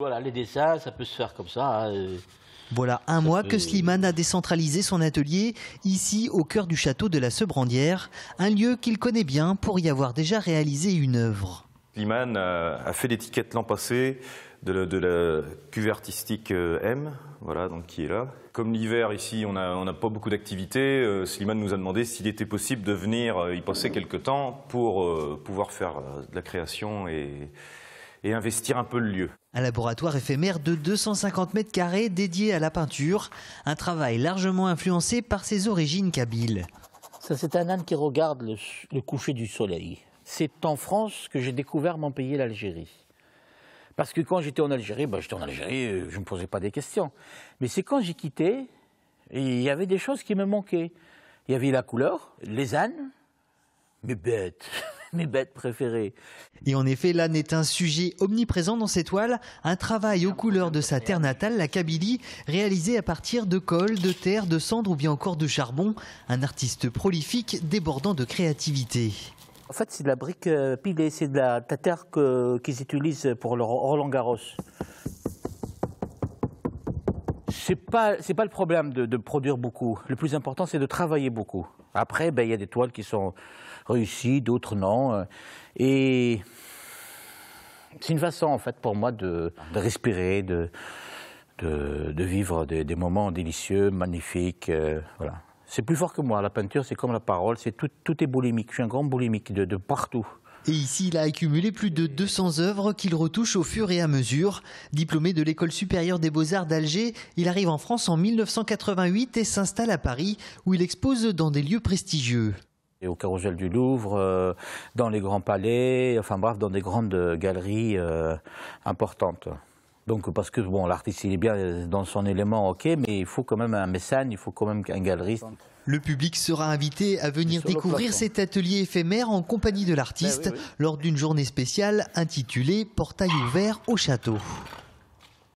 Voilà, les dessins, ça peut se faire comme ça. Hein, voilà un mois que Slimane a décentralisé son atelier, ici au cœur du château de la Sebrandière, un lieu qu'il connaît bien pour y avoir déjà réalisé une œuvre. Slimane a fait l'étiquette l'an passé de la, de cuve artistique euh, M, voilà, donc qui est là. Comme l'hiver ici, on n'a a pas beaucoup d'activités, euh, Slimane nous a demandé s'il était possible de venir euh, y passer quelques temps pour pouvoir faire de la création et et investir un peu le lieu. Un laboratoire éphémère de 250 mètres carrés dédié à la peinture, un travail largement influencé par ses origines kabyles. Ça, c'est un âne qui regarde le, coucher du soleil. C'est en France que j'ai découvert mon pays, l'Algérie. Parce que quand j'étais en Algérie, bah, j'étais en Algérie, euh, je ne me posais pas des questions. Mais c'est quand j'ai quitté, il y avait des choses qui me manquaient. Il y avait la couleur, les ânes, mais bêtes. mes bêtes préférées. Et en effet, l'âne est un sujet omniprésent dans ses toiles, un travail aux couleurs de sa terre natale, la Kabylie, réalisé à partir de colle, de terre, de cendre ou bien encore de charbon. Un artiste prolifique débordant de créativité. En fait, c'est de la brique euh, pilée, c'est de la, terre qu'ils utilisent pour le Roland Garros c'est pas pas le problème de, produire beaucoup. Le plus important, c'est de travailler beaucoup. Après, ben il y a des toiles qui sont réussies, d'autres non, et c'est une façon en fait pour moi de, de respirer, de, de, vivre des, moments délicieux, magnifiques, euh, voilà. C'est plus fort que moi. La peinture, c'est comme la parole, c'est tout, tout est boulimique. Je suis un grand boulimique de partout. Et ici, il a accumulé plus de 200 œuvres qu'il retouche au fur et à mesure. Diplômé de l'école supérieure des beaux-arts d'Alger, il arrive en France en 1988 et s'installe à Paris, où il expose dans des lieux prestigieux au Carrousel du Louvre, euh, dans les grands palais, enfin bref, dans des grandes galeries euh, importantes. Donc parce que l'artiste il est bien dans son élément, ok, mais il faut quand même un mécène, il faut quand même un galeriste. Le public sera invité à venir découvrir cet atelier éphémère en compagnie de ben l'artiste lors d'une journée spéciale intitulée Portail ouvert au château.